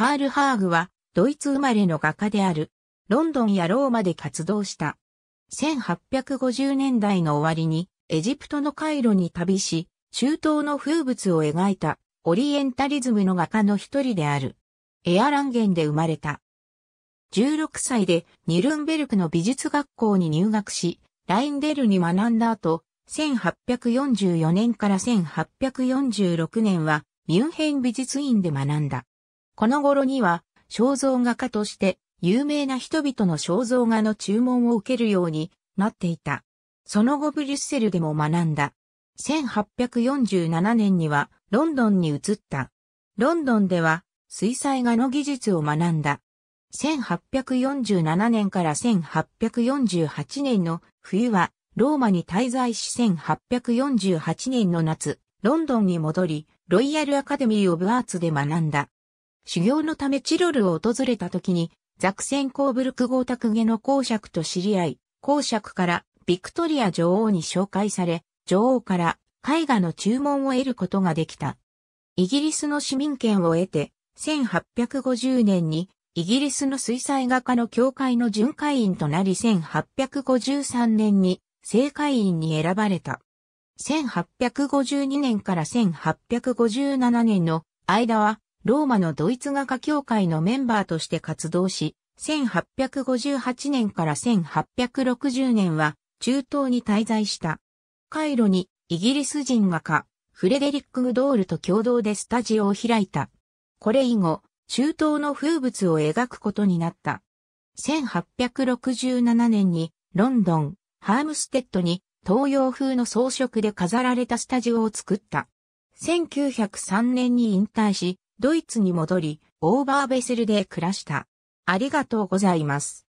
カール・ハーグは、ドイツ生まれの画家である。ロンドンやローマで活動した。1850年代の終わりに、エジプトのカイロに旅し、中東の風物を描いた、オリエンタリズムの画家の一人である。エアランゲンで生まれた。16歳でニルンベルクの美術学校に入学し、ラインデルに学んだ後、1844年から1846年はミュンヘン美術院で学んだ。この頃には肖像画家として有名な人々の肖像画の注文を受けるようになっていた。その後ブリュッセルでも学んだ。1847年にはロンドンに移った。ロンドンでは水彩画の技術を学んだ。1847年から1848年の冬はローマに滞在し1848年の夏、ロンドンに戻り、ロイヤルアカデミー・オブ・アーツで学んだ。修行のためチロルを訪れた時に、ザクセンコーブルク豪卓下の公爵と知り合い、公爵からビクトリア女王に紹介され、女王から絵画の注文を得ることができた。イギリスの市民権を得て、1850年にイギリスの水彩画家の教会の巡回員となり1853年に正会員に選ばれた。1852年から1857年の間はローマのドイツ画家協会のメンバーとして活動し、1858年から1860年は中東に滞在した。カイロにイギリス人画家、フレデリック・グドールと共同でスタジオを開いた。これ以後、中東の風物を描くことになった。1867年にロンドン、ハームステッドに東洋風の装飾で飾られたスタジオを作った。1903年に引退し、ドイツに戻り、オーバーベセルで暮らした。ありがとうございます。